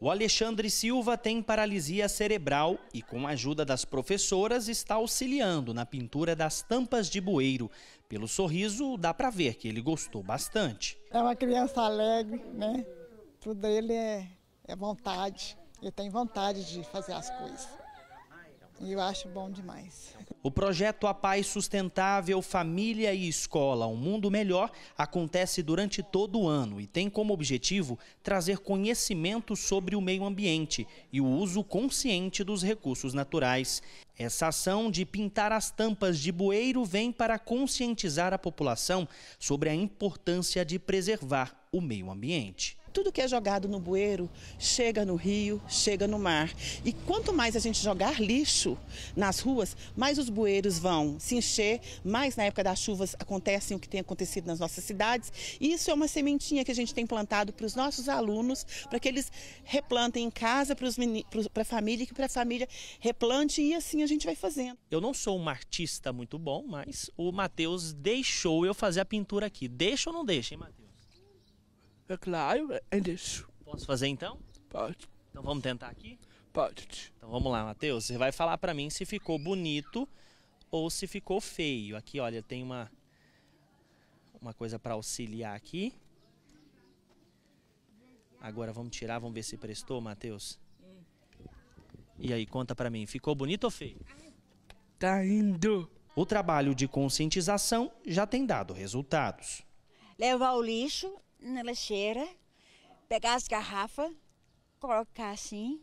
O Alexandre Silva tem paralisia cerebral e, com a ajuda das professoras, está auxiliando na pintura das tampas de bueiro. Pelo sorriso, dá para ver que ele gostou bastante. É uma criança alegre, né? Tudo ele é, é vontade, ele tem vontade de fazer as coisas. E eu acho bom demais. O projeto A Paz Sustentável Família e Escola Um Mundo Melhor acontece durante todo o ano e tem como objetivo trazer conhecimento sobre o meio ambiente e o uso consciente dos recursos naturais. Essa ação de pintar as tampas de bueiro vem para conscientizar a população sobre a importância de preservar o meio ambiente tudo que é jogado no bueiro chega no rio, chega no mar. E quanto mais a gente jogar lixo nas ruas, mais os bueiros vão se encher, mais na época das chuvas acontecem o que tem acontecido nas nossas cidades. E isso é uma sementinha que a gente tem plantado para os nossos alunos, para que eles replantem em casa, para a família, que para a família replante e assim a gente vai fazendo. Eu não sou um artista muito bom, mas o Matheus deixou eu fazer a pintura aqui. Deixa ou não deixa, hein, Matheus? É claro, é isso. Posso fazer então? Pode. Então vamos tentar aqui? Pode. Então vamos lá, Matheus. Você vai falar para mim se ficou bonito ou se ficou feio. Aqui, olha, tem uma, uma coisa para auxiliar aqui. Agora vamos tirar, vamos ver se prestou, Matheus. E aí, conta para mim, ficou bonito ou feio? Tá indo. O trabalho de conscientização já tem dado resultados. Levar o lixo na lixeira, pegar as garrafas, colocar assim,